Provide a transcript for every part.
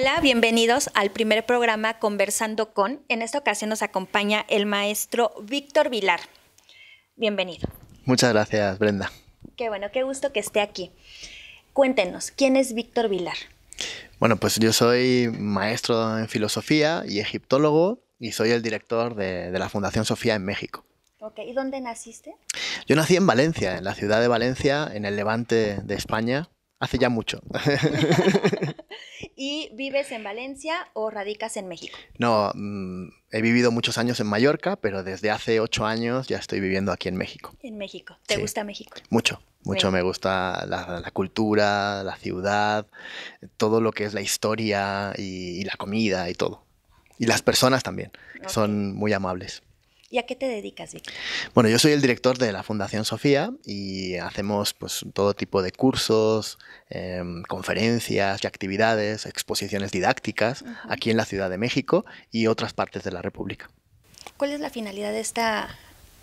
hola, bienvenidos al primer programa Conversando con. En esta ocasión nos acompaña el maestro Víctor Vilar. Bienvenido. Muchas gracias, Brenda. Qué bueno, qué gusto que esté aquí. Cuéntenos, ¿quién es Víctor Vilar? Bueno, pues yo soy maestro en filosofía y egiptólogo y soy el director de, la Fundación Sofía en México. Ok, ¿y dónde naciste? Yo nací en Valencia, en la ciudad de Valencia, en el levante de España, hace ya mucho. ¿Y vives en Valencia o radicas en México? No, mm, he vivido muchos años en Mallorca, pero desde hace ocho años ya estoy viviendo aquí en México. En México. ¿Te gusta México? Mucho, mucho. Me gusta la, cultura, la ciudad, todo lo que es la historia y, la comida y todo. Y las personas también, son muy amables. ¿Y a qué te dedicas, Bueno, yo soy el director de la Fundación Sofía y hacemos pues, todo tipo de cursos, em, conferencias y actividades, exposiciones didácticas aquí en la Ciudad de México y otras partes de la República. ¿Cuál es la finalidad de esta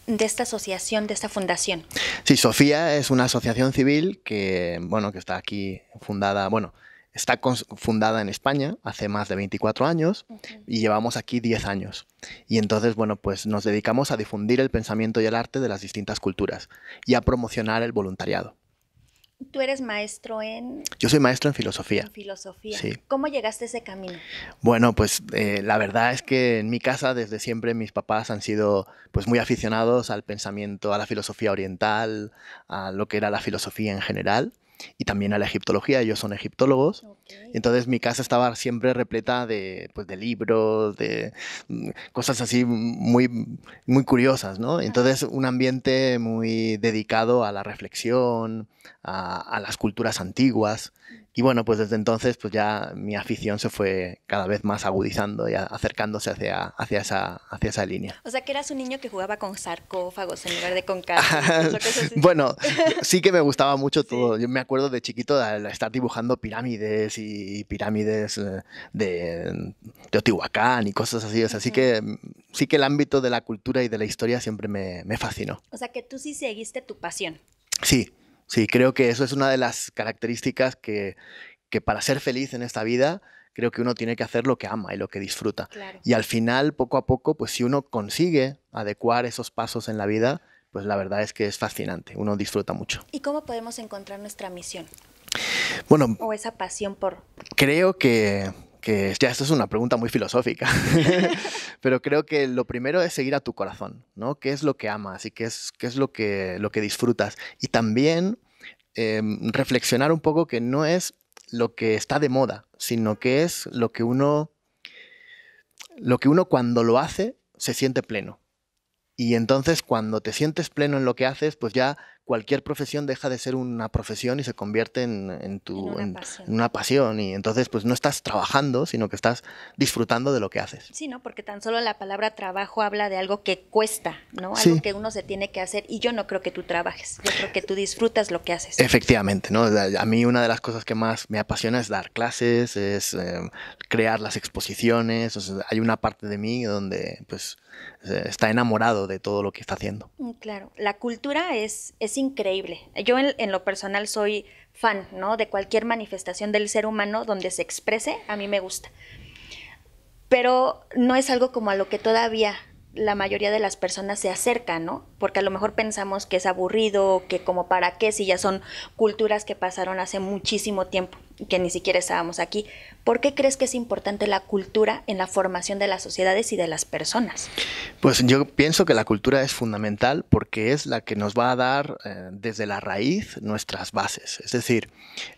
de esta asociación, de esta fundación. Sí, Sofía es una asociación civil que, bueno, que está aquí fundada, bueno, Está fundada en España hace más de 24 años y llevamos aquí 10 años. Y entonces, bueno, pues nos dedicamos a difundir el pensamiento y el arte de las distintas culturas y a promocionar el voluntariado. Tú eres maestro en... Yo soy maestro en filosofía. filosofía. ¿Cómo llegaste a ese camino? Bueno, pues eh, la verdad es que en mi casa desde siempre mis papás han sido pues muy aficionados al pensamiento, a la filosofía oriental, a lo que era la filosofía en general y también a la egiptología, ellos son egiptólogos. Entonces mi casa estaba siempre repleta de, pues, libros, de mm, cosas así muy, muy curiosas, Entonces un ambiente muy dedicado a la reflexión, a las culturas antiguas. Y bueno, pues desde entonces pues ya mi afición se fue cada vez más agudizando y acercándose hacia, hacia, esa, hacia esa línea. O sea, que eras un niño que jugaba con sarcófagos en lugar de con cartas. bueno, sí que me gustaba mucho todo. Yo me acuerdo de chiquito de estar dibujando pirámides y pirámides eh, de Teotihuacán y cosas así. O sea, que, sí que el ámbito de la cultura y de la historia siempre me, me fascinó. O sea, que tú sí seguiste tu pasión. Sí, Sí, creo que eso es una de las características que, para ser feliz en esta vida creo que uno tiene que hacer lo que ama y lo que disfruta. Y al final, poco a poco, pues si uno consigue adecuar esos pasos en la vida, pues la verdad es que es fascinante, uno disfruta mucho. ¿Y cómo podemos encontrar nuestra misión? Bueno, o esa pasión por... Creo que que ya esto es una pregunta muy filosófica, pero creo que lo primero es seguir a tu corazón, ¿no? ¿Qué es lo que amas y qué es, qué es lo, que, lo que disfrutas? Y también em, reflexionar un poco que no es lo que está de moda, sino que es lo que uno, lo que uno cuando lo hace se siente pleno. Y entonces cuando te sientes pleno en lo que haces, pues ya cualquier profesión deja de ser una profesión y se convierte en, en una, pasión. Y entonces, pues no estás trabajando, sino que estás disfrutando de lo que haces. Sí, ¿no? Porque tan solo la palabra trabajo habla de algo que cuesta, ¿no? Algo que uno se tiene que hacer. Y yo no creo que tú trabajes, yo creo que tú disfrutas lo que haces. Efectivamente, ¿no? A mí una de las cosas que más me apasiona es dar clases, es eh, crear las exposiciones. hay una parte de mí donde, pues, eh, está enamorado de todo lo que está haciendo. Mm, claro, la cultura es increíble. Yo en, lo personal soy fan, ¿no? De cualquier manifestación del ser humano donde se exprese, a mí me gusta. Pero no es algo como a lo que todavía la mayoría de las personas se acercan, ¿no? Porque a lo mejor pensamos que es aburrido, que como para qué, si ya son culturas que pasaron hace muchísimo tiempo que ni siquiera estábamos aquí. ¿Por qué crees que es importante la cultura en la formación de las sociedades y de las personas? Pues yo pienso que la cultura es fundamental porque es la que nos va a dar eh, desde la raíz nuestras bases. Es decir,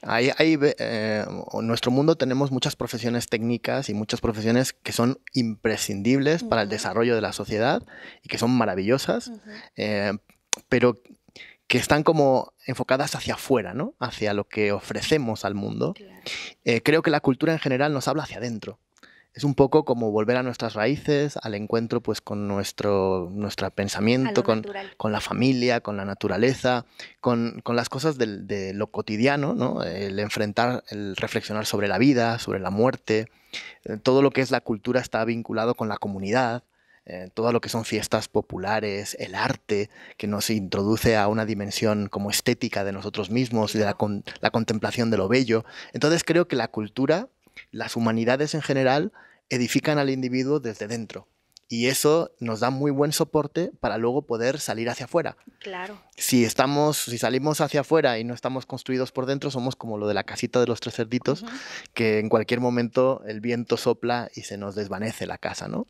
eh, en nuestro mundo tenemos muchas profesiones técnicas y muchas profesiones que son imprescindibles para el desarrollo de la sociedad y que son maravillosas. Eh, pero que están como enfocadas hacia afuera, ¿no? Hacia lo que ofrecemos al mundo. Eh, creo que la cultura en general nos habla hacia adentro. Es un poco como volver a nuestras raíces, al encuentro pues con nuestro, pensamiento, con, la familia, con la naturaleza, con, las cosas de lo cotidiano, ¿no? El enfrentar, el reflexionar sobre la vida, sobre la muerte. Eh, todo lo que es la cultura está vinculado con la comunidad, eh, todo lo que son fiestas populares, el arte, que nos introduce a una dimensión como estética de nosotros mismos y de la, contemplación de lo bello. Entonces creo que la cultura, las humanidades en general, edifican al individuo desde dentro. Y eso nos da muy buen soporte para luego poder salir hacia afuera. Claro. Si estamos, si salimos hacia afuera y no estamos construidos por dentro, somos como lo de la casita de los tres cerditos, que en cualquier momento el viento sopla y se nos desvanece la casa, ¿no?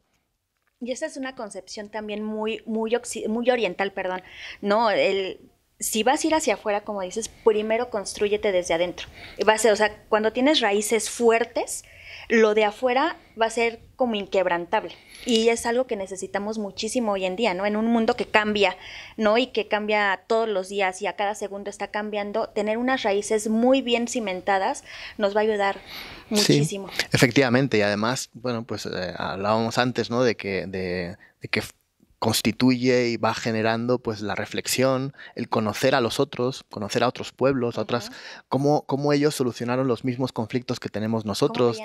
Y esa es una concepción también muy, muy, oriental, perdón. No, el, si vas a ir hacia afuera, como dices, primero construyete desde adentro. o sea, cuando tienes raíces fuertes, lo de afuera va a ser como inquebrantable. Y es algo que necesitamos muchísimo hoy en día, ¿no? En un mundo que cambia, ¿no? Y que cambia todos los días y a cada segundo está cambiando, tener unas raíces muy bien cimentadas nos va a ayudar muchísimo. efectivamente, y además, bueno, pues eh, hablábamos antes, ¿no? De que, de que constituye y va generando pues la reflexión, el conocer a los otros, conocer a otros pueblos, a otras, cómo, ellos solucionaron los mismos conflictos que tenemos nosotros,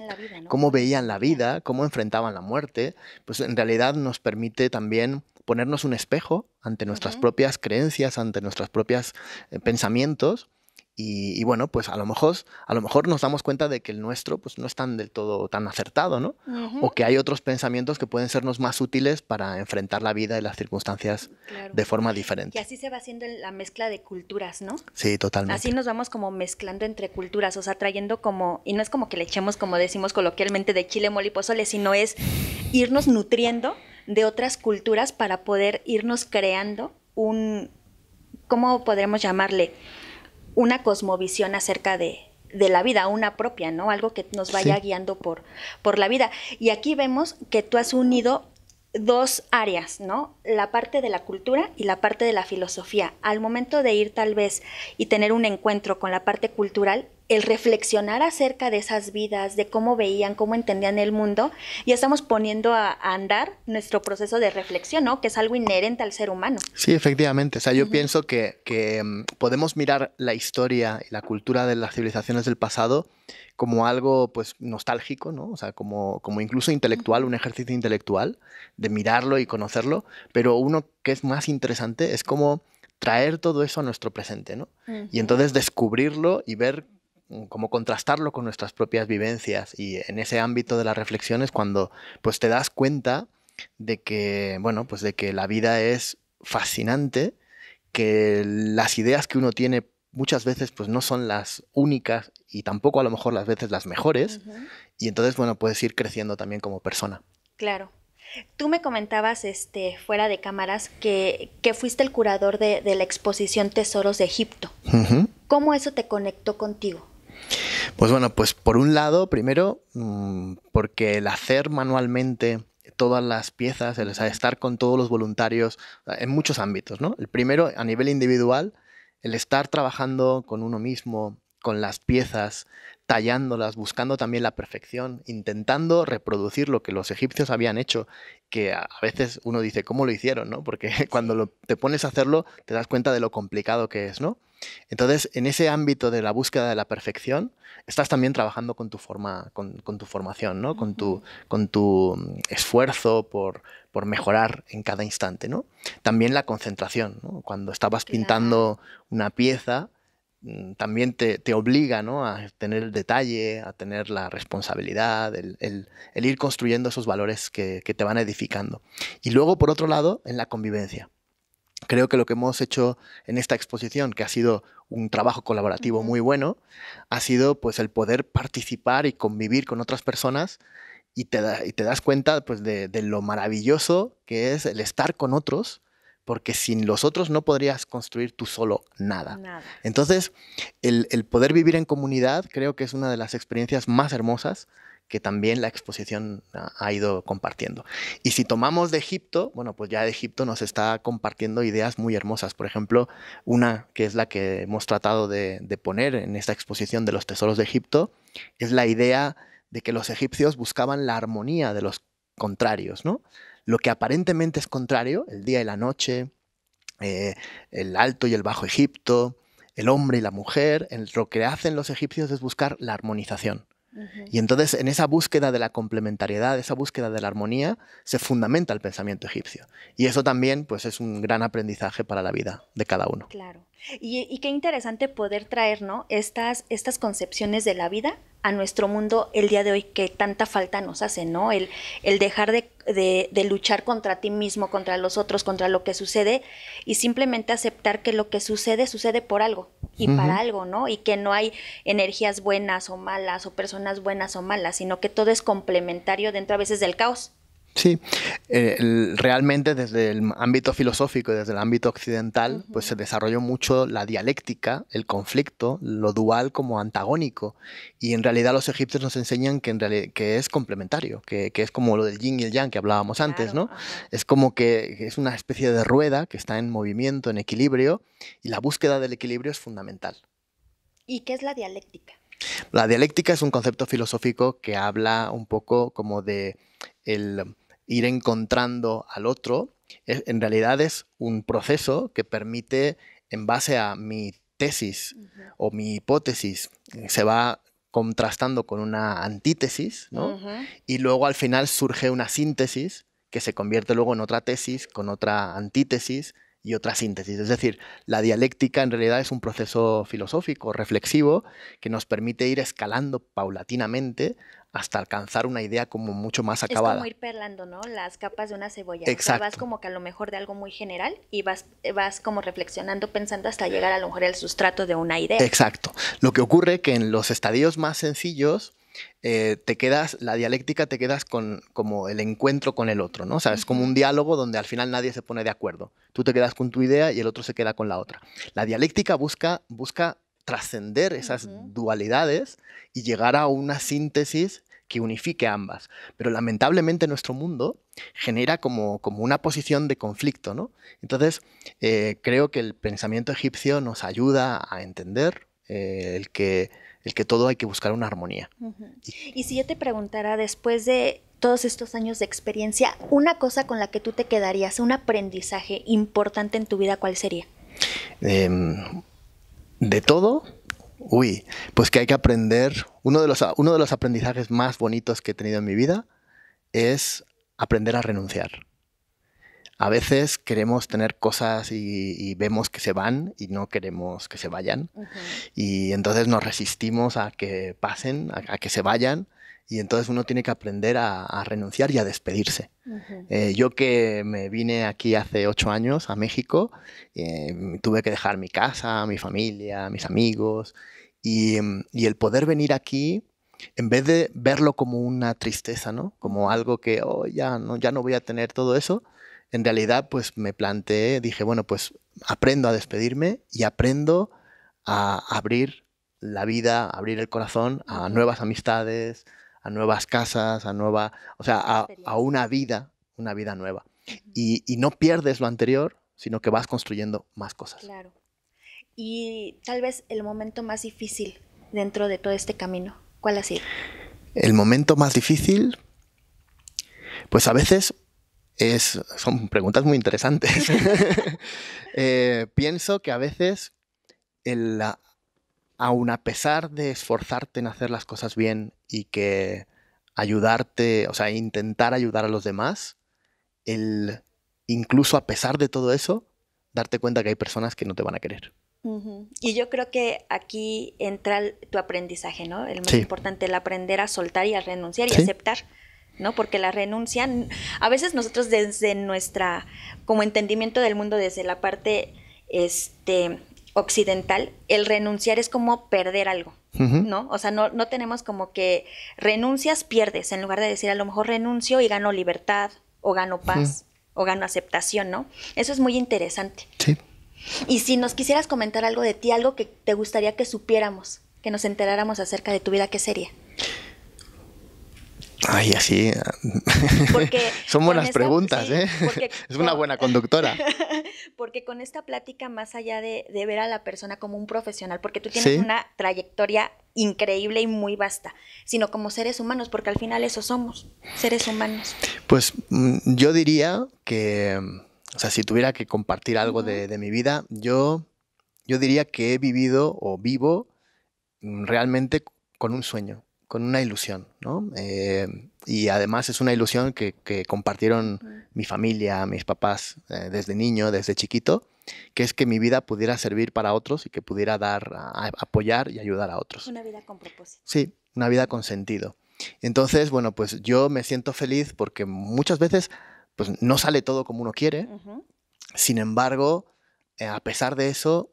cómo veían la vida, cómo, enfrentaban la muerte, pues en realidad nos permite también ponernos un espejo ante nuestras propias creencias, ante nuestros propios eh, pensamientos y, bueno, pues a lo, mejor, a lo mejor nos damos cuenta de que el nuestro pues, no es tan del todo tan acertado, ¿no? O que hay otros pensamientos que pueden sernos más útiles para enfrentar la vida y las circunstancias de forma diferente. Y así se va haciendo la mezcla de culturas, ¿no? Sí, totalmente. Así nos vamos como mezclando entre culturas, o sea, trayendo como, y no es como que le echemos, como decimos coloquialmente, de chile, mole y pozole, sino es irnos nutriendo de otras culturas para poder irnos creando un, ¿cómo podremos llamarle? una cosmovisión acerca de, de la vida, una propia, ¿no? Algo que nos vaya guiando por, por la vida. Y aquí vemos que tú has unido dos áreas, ¿no? La parte de la cultura y la parte de la filosofía. Al momento de ir tal vez y tener un encuentro con la parte cultural, el reflexionar acerca de esas vidas, de cómo veían, cómo entendían el mundo, y estamos poniendo a, andar nuestro proceso de reflexión, Que es algo inherente al ser humano. Sí, efectivamente. O sea, yo pienso que, mm, podemos mirar la historia y la cultura de las civilizaciones del pasado como algo pues nostálgico, ¿no? O sea, como, como incluso intelectual, un ejercicio intelectual de mirarlo y conocerlo, pero uno que es más interesante es como traer todo eso a nuestro presente, ¿no? Y entonces descubrirlo y ver Mm, como contrastarlo con nuestras propias vivencias y en ese ámbito de las reflexiones cuando pues te das cuenta de que bueno pues de que la vida es fascinante que las ideas que uno tiene muchas veces pues no son las únicas y tampoco a lo mejor las veces las mejores y entonces bueno puedes ir creciendo también como persona claro Tú me comentabas este, fuera de cámaras que, que fuiste el curador de, la exposición Tesoros de Egipto. ¿Cómo eso te conectó contigo? Pues bueno, pues por un lado, primero, mm, porque el hacer manualmente todas las piezas, el estar con todos los voluntarios en muchos ámbitos, ¿no? El primero, a nivel individual, el estar trabajando con uno mismo, con las piezas, tallándolas, buscando también la perfección, intentando reproducir lo que los egipcios habían hecho, que a veces uno dice, ¿cómo lo hicieron? ¿no? Porque cuando te pones a hacerlo, te das cuenta de lo complicado que es, ¿no? Entonces, en ese ámbito de la búsqueda de la perfección, estás también trabajando con tu, forma, con, tu formación, ¿no? con, tu, con tu mm, esfuerzo por, mejorar en cada instante. ¿no? También la concentración. Cuando estabas pintando una pieza, Mm, también te, obliga ¿no? a tener el detalle, a tener la responsabilidad, el, ir construyendo esos valores que, te van edificando. Y luego, por otro lado, en la convivencia. Creo que lo que hemos hecho en esta exposición, que ha sido un trabajo colaborativo muy bueno, ha sido pues el poder participar y convivir con otras personas y te, das cuenta pues, de, lo maravilloso que es el estar con otros porque sin los otros no podrías construir tú solo nada. Entonces, el, poder vivir en comunidad creo que es una de las experiencias más hermosas que también la exposición ha ido compartiendo. Y si tomamos de Egipto, bueno, pues ya de Egipto nos está compartiendo ideas muy hermosas. Por ejemplo, una que es la que hemos tratado de, de poner en esta exposición de los tesoros de Egipto, es la idea de que los egipcios buscaban la armonía de los contrarios, ¿no? lo que aparentemente es contrario, el día y la noche, eh, el alto y el bajo Egipto, el hombre y la mujer, lo que hacen los egipcios es buscar la armonización. Y entonces en esa búsqueda de la complementariedad, esa búsqueda de la armonía, se fundamenta el pensamiento egipcio. Y eso también pues, es un gran aprendizaje para la vida de cada uno. Claro. Y, qué interesante poder traer, ¿no? Estas, estas concepciones de la vida a nuestro mundo el día de hoy que tanta falta nos hace, ¿no? El, dejar de, de, luchar contra ti mismo, contra los otros, contra lo que sucede y simplemente aceptar que lo que sucede sucede por algo y para algo, ¿no? Y que no hay energías buenas o malas o personas buenas o malas, sino que todo es complementario dentro a veces del caos. Sí, eh, realmente desde el ámbito filosófico y desde el ámbito occidental, pues se desarrolló mucho la dialéctica, el conflicto, lo dual como antagónico. Y en realidad los egipcios nos enseñan que, en que es complementario, que, es como lo del yin y el yang que hablábamos antes, ¿no? Es como que es una especie de rueda que está en movimiento, en equilibrio, y la búsqueda del equilibrio es fundamental. ¿Y qué es la dialéctica? La dialéctica es un concepto filosófico que habla un poco como de el ir encontrando al otro, en realidad es un proceso que permite, en base a mi tesis o mi hipótesis, se va contrastando con una antítesis, ¿no? Y luego al final surge una síntesis que se convierte luego en otra tesis, con otra antítesis, y otra síntesis. Es decir, la dialéctica en realidad es un proceso filosófico, reflexivo, que nos permite ir escalando paulatinamente hasta alcanzar una idea como mucho más acabada. Es como ir perlando, ¿no? Las capas de una cebolla. Exacto. vas como que a lo mejor de algo muy general y vas, vas como reflexionando, pensando hasta llegar a lo mejor al sustrato de una idea. Exacto. Lo que ocurre que en los estadios más sencillos, eh, te quedas, la dialéctica te quedas con como el encuentro con el otro, ¿no? es como un diálogo donde al final nadie se pone de acuerdo. Tú te quedas con tu idea y el otro se queda con la otra. La dialéctica busca, busca trascender esas dualidades y llegar a una síntesis que unifique ambas. Pero lamentablemente nuestro mundo genera como, como una posición de conflicto, ¿no? Entonces, eh, creo que el pensamiento egipcio nos ayuda a entender eh, el que el que todo hay que buscar una armonía. y, si yo te preguntara después de todos estos años de experiencia, una cosa con la que tú te quedarías, un aprendizaje importante en tu vida, ¿cuál sería? Em, de todo, uy, pues que hay que aprender. Uno de, los, uno de los aprendizajes más bonitos que he tenido en mi vida es aprender a renunciar. A veces queremos tener cosas y, vemos que se van y no queremos que se vayan. Y entonces nos resistimos a que pasen, a, que se vayan. Y entonces uno tiene que aprender a, renunciar y a despedirse. Eh, yo que me vine aquí hace ocho años a México, eh, tuve que dejar mi casa, mi familia, mis amigos. Y, mm, y el poder venir aquí en vez de verlo como una tristeza, ¿no? Como algo que, oh, ya no, ya no voy a tener todo eso, en realidad pues me planteé, dije, bueno, pues aprendo a despedirme y aprendo a abrir la vida, a abrir el corazón a nuevas amistades, a nuevas casas, a nueva, o sea, a, una vida, una vida nueva. Y, y, no pierdes lo anterior, sino que vas construyendo más cosas. Claro. Y tal vez el momento más difícil dentro de todo este camino, ¿cuál ha sido? El momento más difícil, pues a veces es, son preguntas muy interesantes. Eh, pienso que a veces, el, aun a pesar de esforzarte en hacer las cosas bien y que ayudarte, o sea, intentar ayudar a los demás, el, incluso a pesar de todo eso, darte cuenta que hay personas que no te van a querer. Y yo creo que aquí entra tu aprendizaje, ¿no? El más importante, el aprender a soltar y a renunciar y aceptar ¿no? Porque la renuncia, a veces nosotros desde nuestra, como entendimiento del mundo, desde la parte este, occidental, el renunciar es como perder algo, ¿no? O sea, no, tenemos como que renuncias, pierdes, en lugar de decir a lo mejor renuncio y gano libertad, o gano paz, o gano aceptación, ¿no? Eso es muy interesante. Y si nos quisieras comentar algo de ti, algo que te gustaría que supiéramos, que nos enteráramos acerca de tu vida, ¿qué sería? Ay, así. Son buenas preguntas, ¿eh? es una buena conductora. Porque con esta plática, más allá de, ver a la persona como un profesional, porque tú tienes una trayectoria increíble y muy vasta, sino como seres humanos, porque al final eso somos, seres humanos. Pues mm, yo diría que, o sea, si tuviera que compartir algo de, mi vida, yo, yo diría que he vivido o vivo mm, realmente con un sueño con una ilusión, ¿no? Eh, y además es una ilusión que, compartieron mm. mi familia, mis papás, eh, desde niño, desde chiquito, que es que mi vida pudiera servir para otros y que pudiera dar, apoyar y ayudar a otros. Una vida con propósito. Sí, una vida con sentido. Entonces, bueno, pues yo me siento feliz porque muchas veces pues, no sale todo como uno quiere. Sin embargo, eh, a pesar de eso,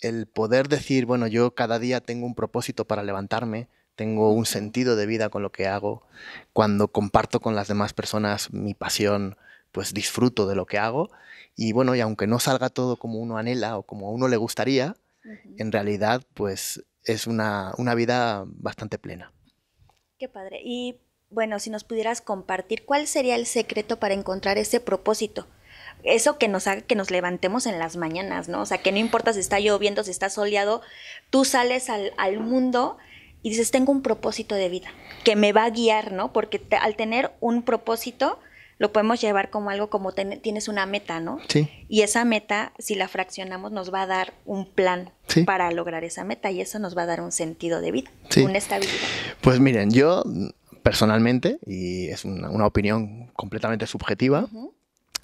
el poder decir, bueno, yo cada día tengo un propósito para levantarme, tengo un sentido de vida con lo que hago, cuando comparto con las demás personas mi pasión, pues disfruto de lo que hago y bueno, y aunque no salga todo como uno anhela o como uno le gustaría, en realidad pues es una, vida bastante plena. Qué padre. Y bueno, si nos pudieras compartir, ¿cuál sería el secreto para encontrar ese propósito? Eso que nos haga que nos levantemos en las mañanas, ¿no? O sea, que no importa si está lloviendo, si está soleado, tú sales al, al mundo y dices, tengo un propósito de vida que me va a guiar, ¿no? Porque al tener un propósito, lo podemos llevar como algo como tienes una meta, ¿no? Sí. Y esa meta, si la fraccionamos, nos va a dar un plan para lograr esa meta y eso nos va a dar un sentido de vida, sí. una estabilidad. Pues miren, yo mm, personalmente, y es una, opinión completamente subjetiva,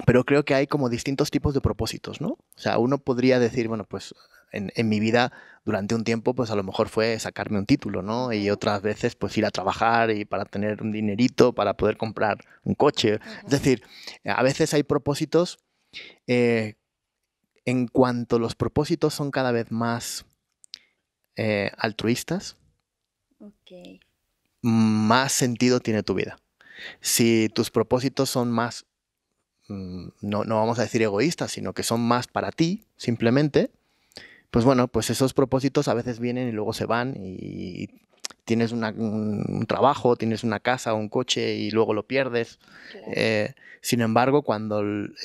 pero creo que hay como distintos tipos de propósitos, ¿no? O sea, uno podría decir, bueno, pues en, mi vida durante un tiempo, pues a lo mejor fue sacarme un título, ¿no? Y otras veces, pues ir a trabajar y para tener un dinerito, para poder comprar un coche. Es decir, a veces hay propósitos. Eh, en cuanto los propósitos son cada vez más eh, altruistas, más sentido tiene tu vida. Si tus propósitos son más mm, no, no, vamos a decir egoístas, sino que son más para ti, simplemente, pues bueno, pues esos propósitos a veces vienen y luego se van y tienes un trabajo, tienes una casa, un coche y luego lo pierdes. Eh, sin embargo, cuando el,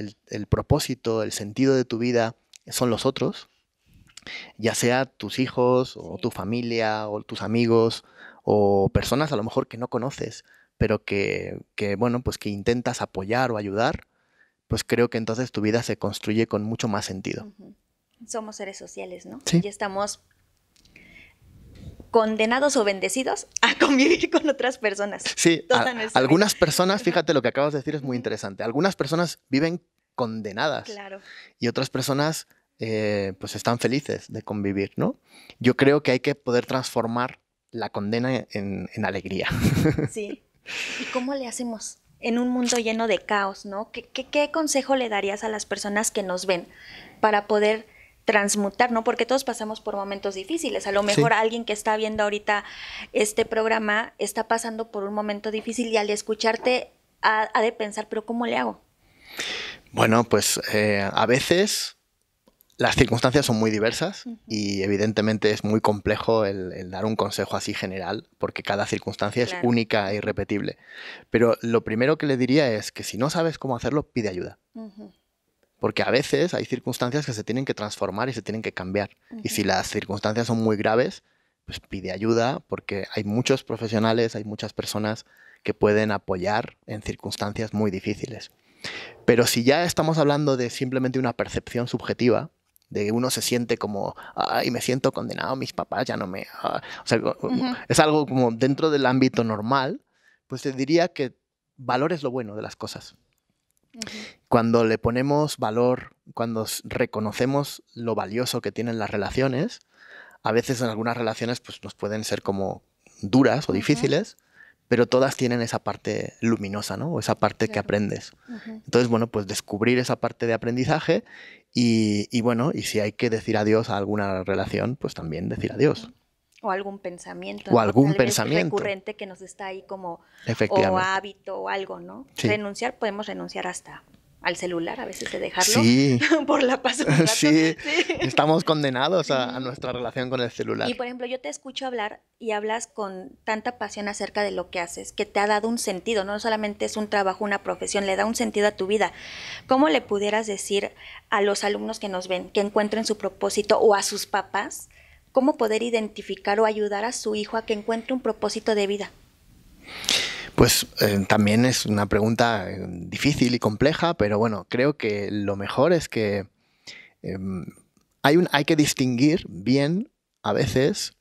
propósito, el sentido de tu vida son los otros, ya sea tus hijos o tu familia o tus amigos o personas a lo mejor que no conoces, pero que, bueno, pues que intentas apoyar o ayudar, pues creo que entonces tu vida se construye con mucho más sentido somos seres sociales, ¿no? Sí. Ya estamos condenados o bendecidos a convivir con otras personas. Sí, algunas personas, fíjate lo que acabas de decir es muy interesante. Algunas personas viven condenadas claro. y otras personas eh, pues están felices de convivir, ¿no? Yo creo que hay que poder transformar la condena en, alegría. Sí. ¿Y cómo le hacemos en un mundo lleno de caos, ¿no? qué consejo le darías a las personas que nos ven para poder transmutar, ¿no? Porque todos pasamos por momentos difíciles. A lo mejor alguien que está viendo ahorita este programa está pasando por un momento difícil y al escucharte ha, de pensar, pero ¿cómo le hago? Bueno, pues eh, a veces las circunstancias son muy diversas y evidentemente es muy complejo el, dar un consejo así general porque cada circunstancia es única e irrepetible. Pero lo primero que le diría es que si no sabes cómo hacerlo, pide ayuda. Porque a veces hay circunstancias que se tienen que transformar y se tienen que cambiar. Y si las circunstancias son muy graves, pues pide ayuda porque hay muchos profesionales, hay muchas personas que pueden apoyar en circunstancias muy difíciles. Pero si ya estamos hablando de simplemente una percepción subjetiva, de que uno se siente como, ay, me siento condenado, mis papás ya no me... Ah", o sea, es algo como dentro del ámbito normal, pues te diría que es lo bueno de las cosas. Cuando le ponemos valor, cuando reconocemos lo valioso que tienen las relaciones, a veces en algunas relaciones pues, nos pueden ser como duras o difíciles, pero todas tienen esa parte luminosa, ¿no? O esa parte que aprendes. Entonces, bueno, pues descubrir esa parte de aprendizaje y, y, bueno, y si hay que decir adiós a alguna relación, pues también decir adiós o algún pensamiento. O algún pensamiento. Recurrente que nos está ahí como o hábito o algo, ¿no? Renunciar, podemos renunciar hasta al celular, a veces de dejarlo sí. por la paz. Sí. estamos condenados a, a, nuestra relación con el celular. Y por ejemplo, yo te escucho hablar y hablas con tanta pasión acerca de lo que haces, que te ha dado un sentido, no solamente es un trabajo, una profesión, le da un sentido a tu vida. ¿Cómo le pudieras decir a los alumnos que nos ven que encuentren su propósito o a sus papás? cómo poder identificar o ayudar a su hijo a que encuentre un propósito de vida? Pues eh, también es una pregunta eh, difícil y compleja, pero bueno, creo que lo mejor es que em, hay, un, hay que distinguir bien a veces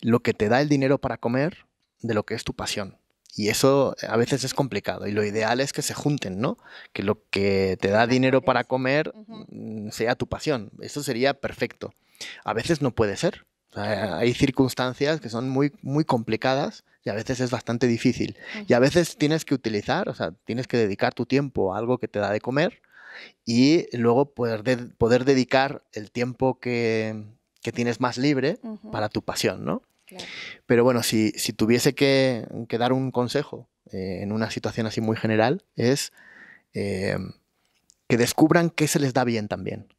lo que te da el dinero para comer de lo que es tu pasión. Y eso a veces es complicado. Y lo ideal es que se junten, ¿no? Que lo que te da dinero para comer mm, sea tu pasión. Eso sería perfecto. A veces no puede ser hay circunstancias que son muy, muy complicadas y a veces es bastante difícil. Y a veces tienes que utilizar, o sea, tienes que dedicar tu tiempo a algo que te da de comer y luego poder, poder dedicar el tiempo que, que tienes más libre para tu pasión, ¿no? Pero bueno, si, si tuviese que, dar un consejo eh, en una situación así muy general, es eh, que descubran qué se les da bien también.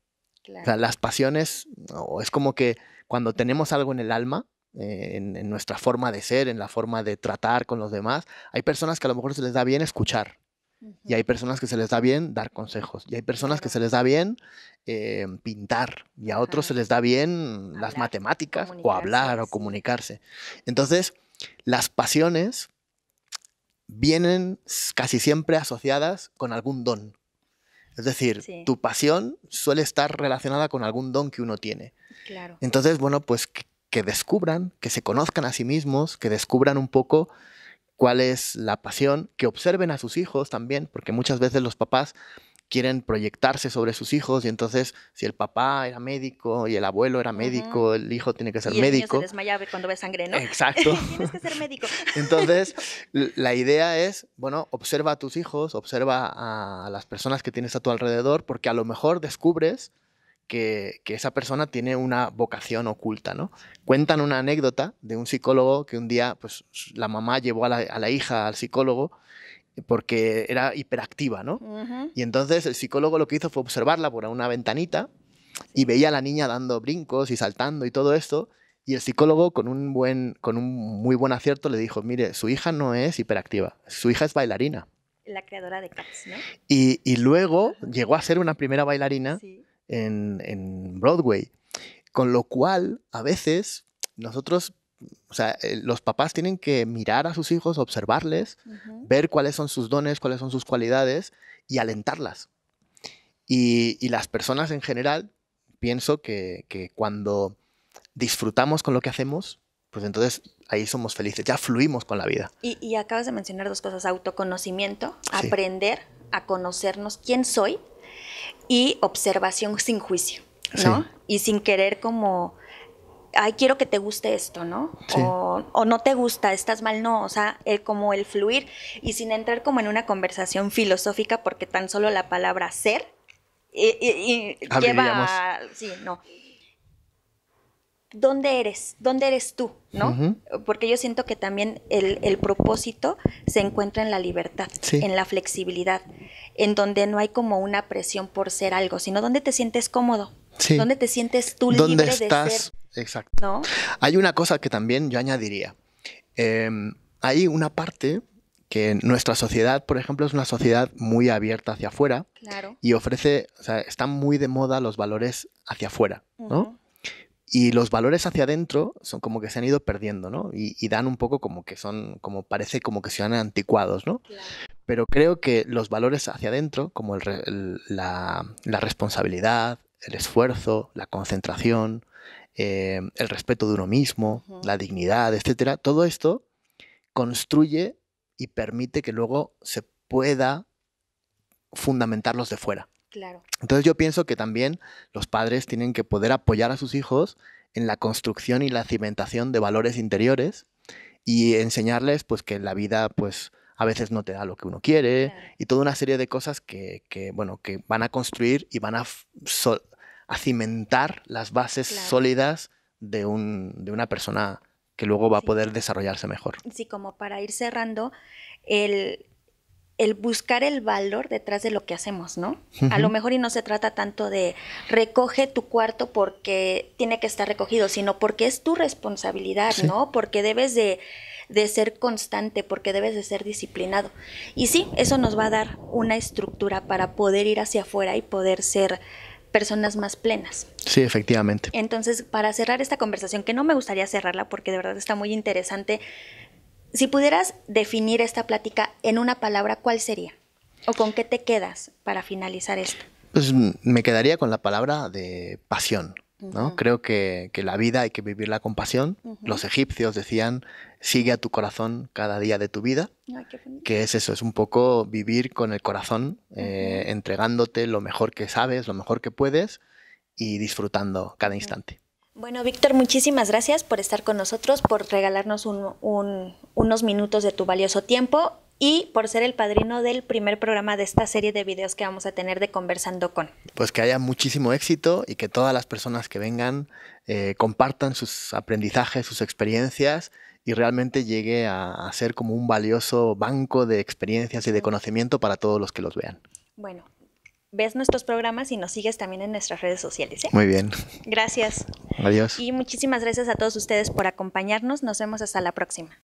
O sea, las pasiones, o es como que cuando tenemos algo en el alma, eh, en, nuestra forma de ser, en la forma de tratar con los demás, hay personas que a lo mejor se les da bien escuchar. Y hay personas que se les da bien dar consejos. Y hay personas que se les da bien eh, pintar. Y a otros se les da bien las matemáticas o hablar o comunicarse. Entonces, las pasiones vienen casi siempre asociadas con algún don, es decir, tu pasión suele estar relacionada con algún don que uno tiene. Claro. Entonces, bueno, pues que descubran, que se conozcan a sí mismos, que descubran un poco cuál es la pasión, que observen a sus hijos también, porque muchas veces los papás quieren proyectarse sobre sus hijos y entonces si el papá era médico y el abuelo era médico, el hijo tiene que ser y médico. Niño se cuando ve sangre, ¿no? Exacto. Tienes que ser médico. entonces, la idea es, bueno, observa a tus hijos, observa a las personas que tienes a tu alrededor, porque a lo mejor descubres que, esa persona tiene una vocación oculta, ¿no? Cuentan una anécdota de un psicólogo que un día, pues, la mamá llevó a la hija al psicólogo porque era hiperactiva, ¿no? Y entonces el psicólogo lo que hizo fue observarla por una ventanita y veía a la niña dando brincos y saltando y todo esto. Y el psicólogo, con un, buen, con un muy buen acierto, le dijo, mire, su hija no es hiperactiva, su hija es bailarina. La creadora de Cats, ¿no? Y, luego llegó a ser una primera bailarina en Broadway. Con lo cual, a veces, nosotros o sea, eh, los papás tienen que mirar a sus hijos, observarles, ver cuáles son sus dones, cuáles son sus cualidades y alentarlas. Y, las personas en general, pienso que, cuando disfrutamos con lo que hacemos, pues entonces ahí somos felices, ya fluimos con la vida. Y, acabas de mencionar dos cosas, autoconocimiento, aprender a conocernos quién soy y observación sin juicio, ¿no? Y sin querer como ay, quiero que te guste esto, ¿no? O, no te gusta, estás mal, no, o sea, el, como el fluir y sin entrar como en una conversación filosófica porque tan solo la palabra ser ah, lleva a, sí, no. ¿Dónde eres? ¿Dónde eres tú? ¿No? Porque yo siento que también el, propósito se encuentra en la libertad, en la flexibilidad, en donde no hay como una presión por ser algo, sino donde te sientes cómodo, donde te sientes tú libre estás? de ser Exacto. Hay una cosa que también yo añadiría. Em, hay una parte que nuestra sociedad, por ejemplo, es una sociedad muy abierta hacia afuera y ofrece, o sea, están muy de moda los valores hacia afuera, ¿no? Y los valores hacia adentro son como que se han ido perdiendo, ¿no? Y, dan un poco como que son, como parece como que se sean anticuados, ¿no? Pero creo que los valores hacia adentro, como la, responsabilidad, el esfuerzo, la concentración, eh, el respeto de uno mismo, la dignidad, etcétera, todo esto construye y permite que luego se pueda fundamentarlos de fuera. Claro. Entonces yo pienso que también los padres tienen que poder apoyar a sus hijos en la construcción y la cimentación de valores interiores y enseñarles pues que la vida pues a veces no te da lo que uno quiere y toda una serie de cosas que, bueno que van a construir y van a a cimentar las bases sólidas de, una persona que luego va a poder desarrollarse mejor. Sí, como para ir cerrando, el, el buscar el valor detrás de lo que hacemos, ¿no? A lo mejor y no se trata tanto de recoge tu cuarto porque tiene que estar recogido, sino porque es tu responsabilidad, ¿no? Porque debes de, de, ser constante, porque debes de ser disciplinado. Y sí, eso nos va a dar una estructura para poder ir hacia afuera y poder ser personas más plenas. Sí, efectivamente. Entonces, para cerrar esta conversación, que no me gustaría cerrarla porque de verdad está muy interesante, si pudieras definir esta plática en una palabra, ¿cuál sería? ¿O con qué te quedas para finalizar esto? Pues mm, me quedaría con la palabra de pasión. ¿no? Creo que, la vida hay que vivirla con pasión. Los egipcios decían sigue a tu corazón cada día de tu vida, que es eso, es un poco vivir con el corazón, eh, entregándote lo mejor que sabes, lo mejor que puedes y disfrutando cada instante. Bueno, Víctor, muchísimas gracias por estar con nosotros, por regalarnos unos minutos de tu valioso tiempo y por ser el padrino del primer programa de esta serie de videos que vamos a tener de Conversando con. Pues que haya muchísimo éxito y que todas las personas que vengan eh, compartan sus aprendizajes, sus experiencias y realmente llegue a, ser como un valioso banco de experiencias y de conocimiento para todos los que los vean. Bueno, ves nuestros programas y nos sigues también en nuestras redes sociales. ¿eh? Muy bien. Gracias. Adiós. Y muchísimas gracias a todos ustedes por acompañarnos. Nos vemos hasta la próxima.